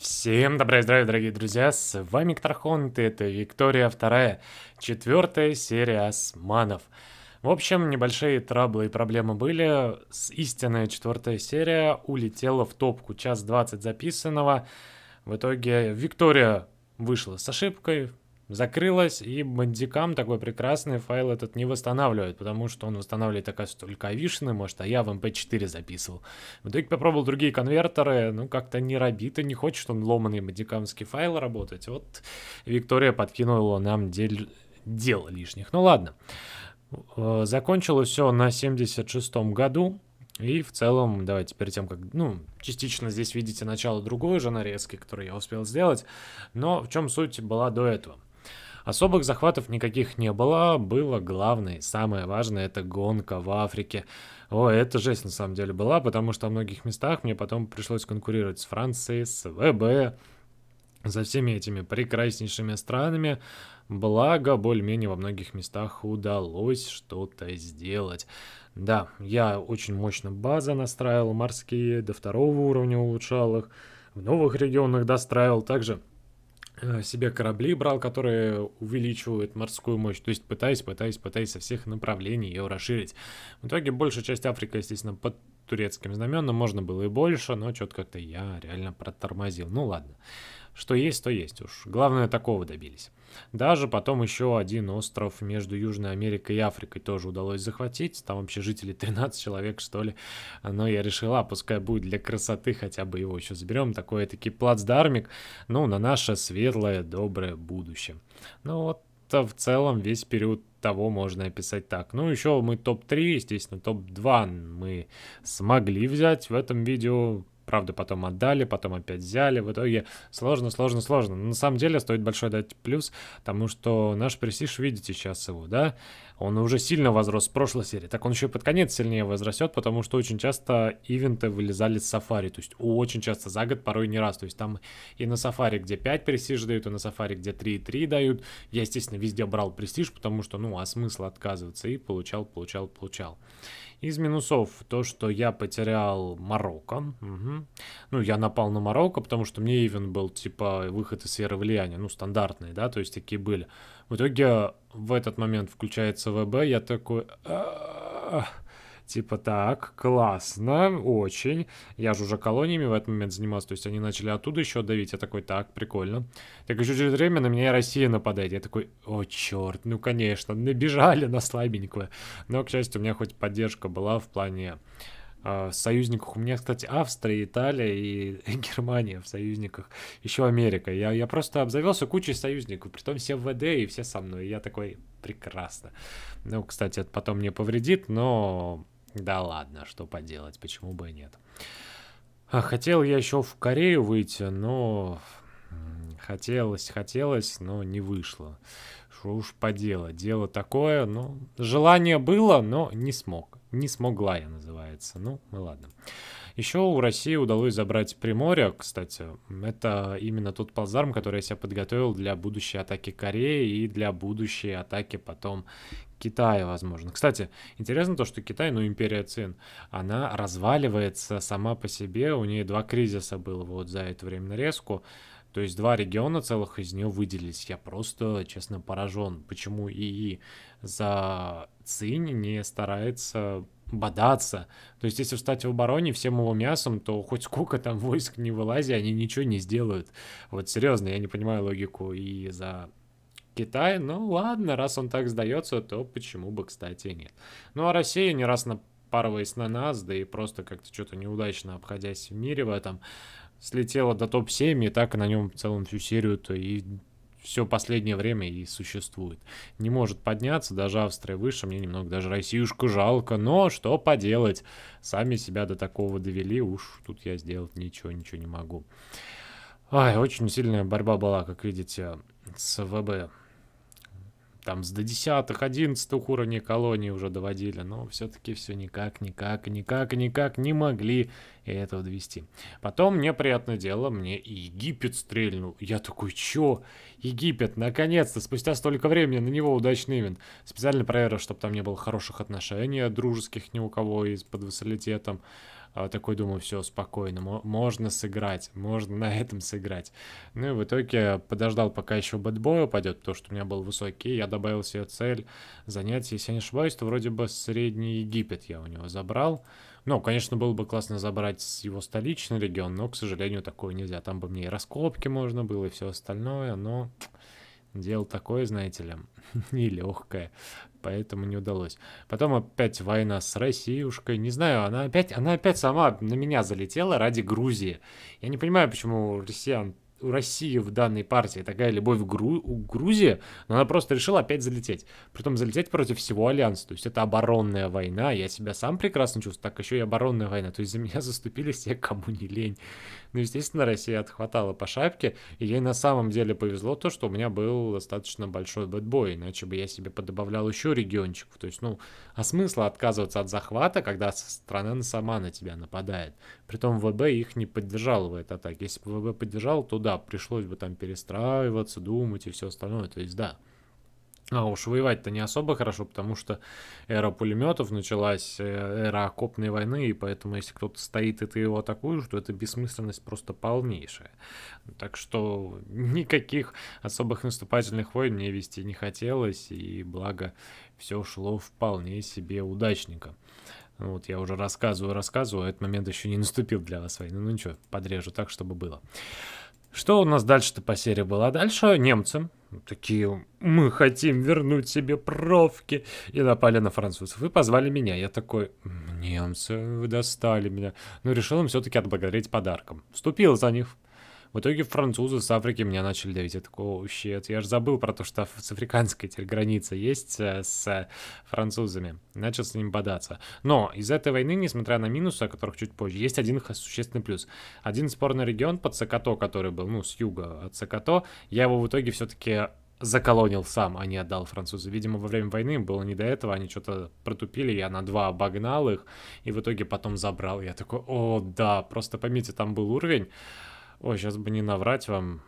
Всем добра и здравия, дорогие друзья, с вами Ктархонт, и это Виктория 2, четвертая серия Османов. В общем, небольшие траблы и проблемы были, с истинная четвертая серия улетела в топку, час 20 записанного, в итоге Виктория вышла с ошибкой, закрылось и бандикам такой прекрасный файл этот не восстанавливает, потому что он восстанавливает такая только авишины, может, а я в MP4 эм записывал. В итоге попробовал другие конвертеры, ну, как-то не робит и не хочет он ломанный бандикамский файл работать. Вот Виктория подкинула нам дель... дел лишних. Ну, ладно. Э, закончилось все на 76-м году. И в целом, давайте перед тем, как, ну, частично здесь видите начало другой же нарезки, которую я успел сделать, но в чем суть была до этого – Особых захватов никаких не было, было главное самое важное, это гонка в Африке. О, это жесть на самом деле была, потому что в многих местах мне потом пришлось конкурировать с Францией, с ВБ, со всеми этими прекраснейшими странами. Благо, более-менее во многих местах удалось что-то сделать. Да, я очень мощно база настраивал, морские, до второго уровня улучшал их. В новых регионах достраивал также Э, себе корабли брал, которые увеличивают морскую мощь. То есть пытаясь, пытаясь, пытаясь со всех направлений ее расширить. В итоге большая часть Африки, естественно, под турецким знаменом. Можно было и больше, но что-то как-то я реально протормозил. Ну ладно. Что есть, то есть уж. Главное, такого добились. Даже потом еще один остров между Южной Америкой и Африкой тоже удалось захватить. Там вообще жители 13 человек, что ли. Но я решила, пускай будет для красоты, хотя бы его еще заберем. Такой-таки плацдармик, ну, на наше светлое, доброе будущее. Ну вот как в целом весь период того можно описать так. Ну, еще мы топ-3, естественно, топ-2 мы смогли взять в этом видео правда, потом отдали, потом опять взяли. В итоге сложно, сложно, сложно. Но на самом деле стоит большой дать плюс, потому что наш престиж, видите сейчас его, да, он уже сильно возрос с прошлой серии. Так он еще и под конец сильнее возрастет, потому что очень часто ивенты вылезали с сафари. То есть очень часто, за год порой не раз. То есть там и на сафари, где 5 престиж дают, и на сафари, где 3,3 дают. Я, естественно, везде брал престиж, потому что, ну, а смысл отказываться? И получал, получал, получал. Из минусов то, что я потерял Марокко. Угу. Ну, я напал на Марокко, потому что мне Ивен был, типа, выход из сферы влияния. Ну, стандартные, да, то есть такие были. В итоге в этот момент включается ВБ, я такой... «А, типа так, классно, очень. Я же уже колониями в этот момент занимался, то есть они начали оттуда еще давить. Я такой, так, прикольно. Так еще через время на меня Россия нападает. Я такой, о, черт, ну, конечно, набежали на слабенькое Но, к счастью, у меня хоть поддержка была в плане э, союзниках. У меня, кстати, Австрия, Италия и Германия в союзниках. Еще Америка. Я, я просто обзавелся кучей союзников. Притом все в ВД и все со мной. И я такой, прекрасно. Ну, кстати, это потом мне повредит, но да ладно, что поделать, почему бы и нет. А, хотел я еще в Корею выйти, но хотелось, хотелось, но не вышло. Что уж поделать, дело такое, ну желание было, но не смог. Не смогла я, называется. Ну, ну ладно. Еще у России удалось забрать Приморье, кстати. Это именно тот плацдарм, который я себя подготовил для будущей атаки Кореи и для будущей атаки потом Китая, возможно. Кстати, интересно то, что Китай, ну, империя Цин, она разваливается сама по себе, у нее два кризиса было вот за это время нарезку, то есть два региона целых из нее выделились. Я просто, честно, поражен, почему ИИ за Цинь не старается бодаться. То есть, если встать в обороне всем его мясом, то хоть сколько там войск не вылази, они ничего не сделают. Вот серьезно, я не понимаю логику и за Китай, ну ладно, раз он так сдается, то почему бы, кстати, нет. Ну а Россия не раз напарываясь на нас, да и просто как-то что-то неудачно обходясь в мире в этом, слетела до топ-7 и так на нем в целом всю серию-то и все последнее время и существует. Не может подняться, даже Австрия выше, мне немного даже Россиюшку жалко, но что поделать, сами себя до такого довели, уж тут я сделать ничего, ничего не могу. Ай, очень сильная борьба была, как видите, с ВБ там с до десятых, 11 уровней колонии уже доводили, но все-таки все никак, никак, никак, никак не могли этого довести. Потом мне приятное дело, мне Египет стрельнул. Я такой, чё? Египет, наконец-то, спустя столько времени на него удачный ивент. Специально проверил, чтобы там не было хороших отношений дружеских ни у кого из под вассалитетом. А, такой думаю все, спокойно, можно сыграть, можно на этом сыграть. Ну и в итоге подождал, пока еще бэтбой упадет, потому что у меня был высокий, я добавил себе цель занять, если я не ошибаюсь, то вроде бы Средний Египет я у него забрал. Ну, конечно, было бы классно забрать его столичный регион, но, к сожалению, такое нельзя. Там бы мне и раскопки можно было, и все остальное, но дело такое, знаете ли, нелегкое поэтому не удалось. Потом опять война с Россиюшкой, не знаю, она опять, она опять сама на меня залетела ради Грузии. Я не понимаю, почему у россиян у России в данной партии такая любовь к Грузии, но она просто решила опять залететь. Притом залететь против всего Альянса. То есть это оборонная война. Я себя сам прекрасно чувствую, так еще и оборонная война. То есть за меня заступились те, кому не лень. Ну, естественно, Россия отхватала по шапке, и ей на самом деле повезло то, что у меня был достаточно большой бэтбой, иначе бы я себе подобавлял еще региончиков. То есть, ну, а смысла отказываться от захвата, когда страна сама на тебя нападает? Притом ВБ их не поддержал в этой атаке. Если бы ВБ поддержал, то да, пришлось бы там перестраиваться, думать и все остальное. То есть, да, а уж воевать-то не особо хорошо, потому что эра пулеметов началась, э, эра окопной войны, и поэтому если кто-то стоит и ты его атакуешь, то это бессмысленность просто полнейшая. Так что никаких особых наступательных войн мне вести не хотелось, и благо все шло вполне себе удачненько. Вот я уже рассказываю, рассказываю, а этот момент еще не наступил для вас войны. Ну ничего, подрежу так, чтобы было. Что у нас дальше-то по серии было? А дальше немцы такие, мы хотим вернуть себе провки, и напали на французов. Вы позвали меня. Я такой, немцы, вы достали меня. Но решил им все-таки отблагодарить подарком. Вступил за них. В итоге французы с Африки меня начали давить. Я такой, щет, я же забыл про то, что с африканской теперь граница есть э, с французами. Начал с ним бодаться. Но из этой войны, несмотря на минусы, о которых чуть позже, есть один существенный плюс. Один спорный регион под Сокото, который был, ну, с юга от Сокото, я его в итоге все-таки заколонил сам, а не отдал французу. Видимо, во время войны было не до этого, они что-то протупили, я на два обогнал их, и в итоге потом забрал. Я такой, о, да, просто поймите, там был уровень, Ой, сейчас бы не наврать вам.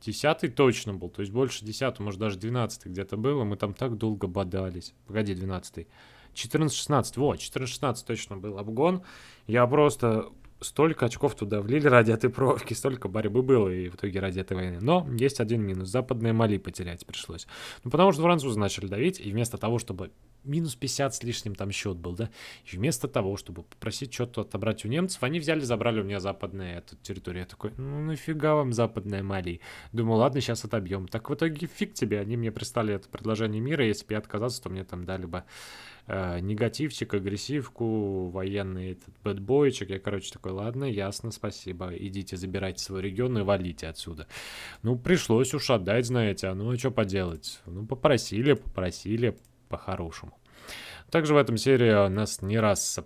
Десятый точно был, то есть больше десятого, может даже двенадцатый где-то было. Мы там так долго бодались. Погоди, двенадцатый. 14-16, вот, 14-16 точно был обгон. Я просто столько очков туда влили ради этой провки, столько борьбы было и в итоге ради этой войны. Но есть один минус. Западные Мали потерять пришлось. Ну, потому что французы начали давить, и вместо того, чтобы минус 50 с лишним там счет был, да, и вместо того, чтобы попросить что-то отобрать у немцев, они взяли, забрали у меня западные эту территорию. Я такой, ну нафига вам западная Мали? Думал, ладно, сейчас отобьем. Так в итоге фиг тебе, они мне прислали это предложение мира, если бы я отказался, то мне там дали бы э, негативчик, агрессивку, военный этот бэтбойчик. Я, короче, такой, ладно, ясно, спасибо, идите забирайте свой регион и валите отсюда. Ну, пришлось уж отдать, знаете, а ну а что поделать? Ну, попросили, попросили по-хорошему. Также в этом серии нас не раз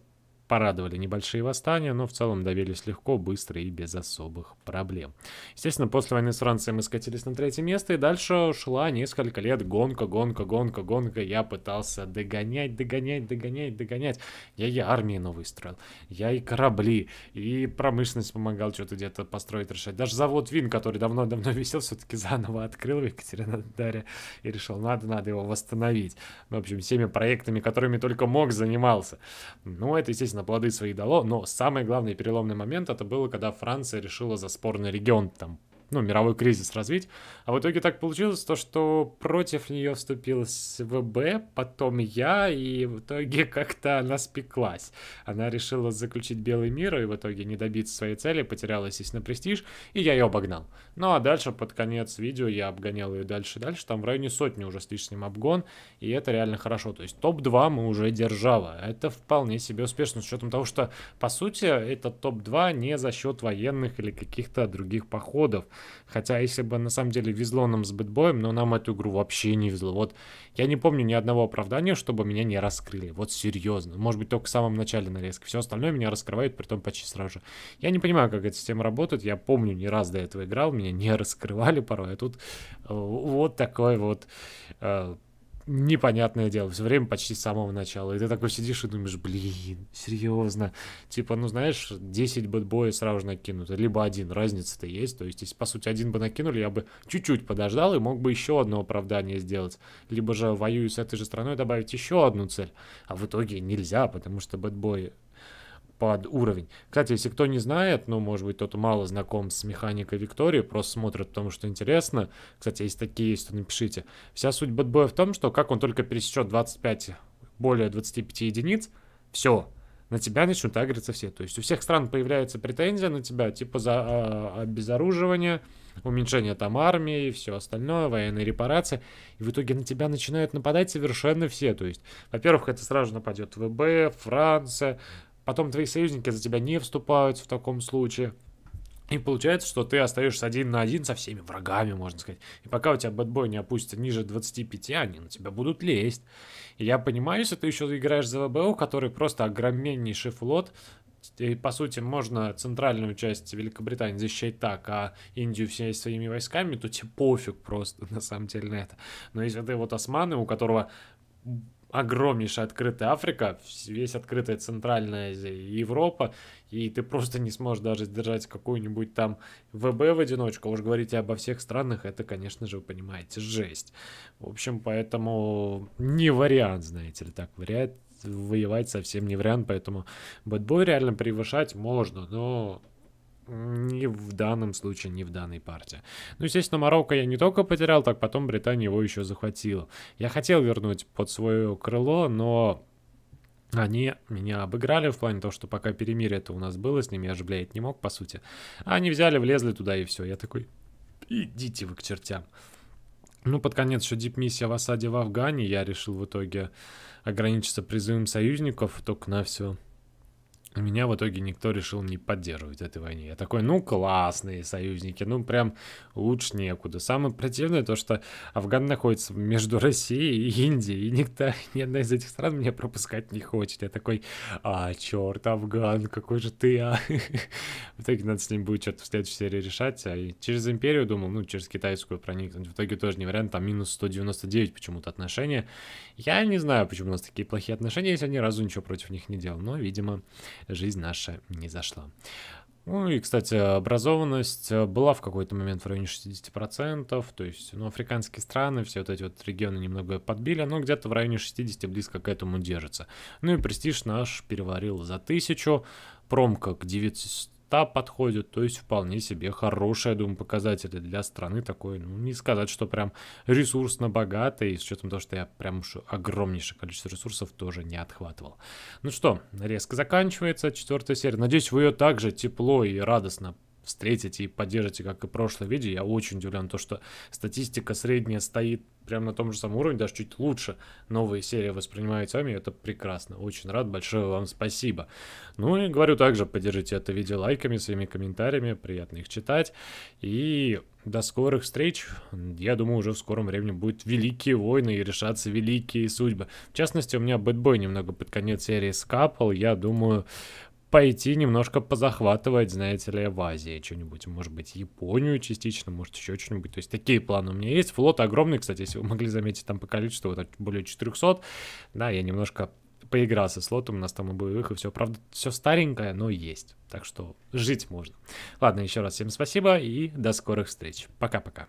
порадовали небольшие восстания, но в целом давились легко, быстро и без особых проблем. Естественно, после войны с Францией мы скатились на третье место, и дальше шла несколько лет гонка, гонка, гонка, гонка. Я пытался догонять, догонять, догонять, догонять. Я и армии новые строил, я и корабли, и промышленность помогал что-то где-то построить, решать. Даже завод Вин, который давно-давно висел, все-таки заново открыл в Екатеринодаре и решил, надо, надо его восстановить. В общем, всеми проектами, которыми только мог, занимался. Ну, это, естественно, естественно, плоды свои дало, но самый главный переломный момент это было, когда Франция решила за спорный регион там ну, мировой кризис развить. А в итоге так получилось, то, что против нее вступилась ВБ, потом я, и в итоге как-то она спеклась. Она решила заключить белый мир, и в итоге не добиться своей цели, потеряла, естественно, престиж, и я ее обогнал. Ну, а дальше, под конец видео, я обгонял ее дальше дальше, там в районе сотни уже с лишним обгон, и это реально хорошо. То есть топ-2 мы уже держава, это вполне себе успешно, с учетом того, что, по сути, это топ-2 не за счет военных или каких-то других походов. Хотя, если бы на самом деле везло нам с бэтбоем, но нам эту игру вообще не везло. Вот я не помню ни одного оправдания, чтобы меня не раскрыли. Вот серьезно. Может быть, только в самом начале нарезки. Все остальное меня раскрывают, при том почти сразу же. Я не понимаю, как эта система работает. Я помню, не раз до этого играл, меня не раскрывали порой. А тут э, вот такой вот э, непонятное дело. Все время почти с самого начала. И ты такой сидишь и думаешь, блин, серьезно. Типа, ну знаешь, 10 бэтбоя сразу же накинут. Либо один. Разница-то есть. То есть, если, по сути, один бы накинули, я бы чуть-чуть подождал и мог бы еще одно оправдание сделать. Либо же воюю с этой же страной добавить еще одну цель. А в итоге нельзя, потому что бэтбои под уровень. Кстати, если кто не знает, ну, может быть, тот мало знаком с механикой Виктории, просто смотрит, потому что интересно. Кстати, если такие есть, то напишите. Вся суть бэтбоя в том, что как он только пересечет 25, более 25 единиц, все, на тебя начнут агриться все. То есть у всех стран появляется претензия на тебя, типа за э, обезоруживание, уменьшение там армии и все остальное, военные репарации. И в итоге на тебя начинают нападать совершенно все. То есть, во-первых, это сразу нападет ВБ, Франция, потом твои союзники за тебя не вступают в таком случае. И получается, что ты остаешься один на один со всеми врагами, можно сказать. И пока у тебя бэтбой не опустится ниже 25, они на тебя будут лезть. И я понимаю, если ты еще играешь за ВБО, который просто огромнейший флот, и, по сути, можно центральную часть Великобритании защищать так, а Индию всеми своими войсками, то тебе пофиг просто, на самом деле, на это. Но если ты вот османы, у которого огромнейшая открытая Африка, весь открытая Центральная Азия и Европа, и ты просто не сможешь даже сдержать какую-нибудь там ВБ в одиночку. А уж говорите обо всех странах, это, конечно же, вы понимаете, жесть. В общем, поэтому не вариант, знаете ли, так вариант воевать совсем не вариант, поэтому бэтбой реально превышать можно, но не в данном случае, не в данной партии. Ну, естественно, Марокко я не только потерял, так потом Британия его еще захватила. Я хотел вернуть под свое крыло, но они меня обыграли в плане того, что пока перемирие это у нас было с ними, я же, блядь, не мог, по сути. А они взяли, влезли туда и все. Я такой, идите вы к чертям. Ну, под конец еще дип-миссия в осаде в Афгане. Я решил в итоге ограничиться призывом союзников только на все но меня в итоге никто решил не поддерживать этой войне. Я такой, ну классные союзники, ну прям лучше некуда. Самое противное то, что Афган находится между Россией и Индией, и никто, ни одна из этих стран меня пропускать не хочет. Я такой, а, черт, Афган, какой же ты, а? В итоге надо с ним будет что-то в следующей серии решать. А и через империю думал, ну, через китайскую проникнуть. В итоге тоже не вариант, там минус 199 почему-то отношения. Я не знаю, почему у нас такие плохие отношения, если я ни разу ничего против них не делал. Но, видимо, жизнь наша не зашла. Ну и, кстати, образованность э, была в какой-то момент в районе 60%, то есть, ну, африканские страны, все вот эти вот регионы немного подбили, но где-то в районе 60 близко к этому держится. Ну и престиж наш переварил за тысячу, промка к 900 та подходит. То есть вполне себе хорошая, думаю, показатели для страны такой. Ну, не сказать, что прям ресурсно богатой, с учетом того, что я прям уж огромнейшее количество ресурсов тоже не отхватывал. Ну что, резко заканчивается четвертая серия. Надеюсь, вы ее также тепло и радостно встретите и поддержите, как и прошлое видео. Я очень удивлен, то, что статистика средняя стоит прямо на том же самом уровне, даже чуть лучше. Новые серии воспринимают вами, это прекрасно. Очень рад, большое вам спасибо. Ну и говорю также, поддержите это видео лайками, своими комментариями, приятно их читать. И до скорых встреч. Я думаю, уже в скором времени будут великие войны и решаться великие судьбы. В частности, у меня бэтбой немного под конец серии скапал. Я думаю, пойти немножко позахватывать, знаете ли, в Азии что-нибудь. Может быть, Японию частично, может, еще что-нибудь. То есть такие планы у меня есть. Флот огромный, кстати, если вы могли заметить, там по количеству вот, более 400. Да, я немножко поигрался с лотом, у нас там и боевых, и все. Правда, все старенькое, но есть. Так что жить можно. Ладно, еще раз всем спасибо и до скорых встреч. Пока-пока.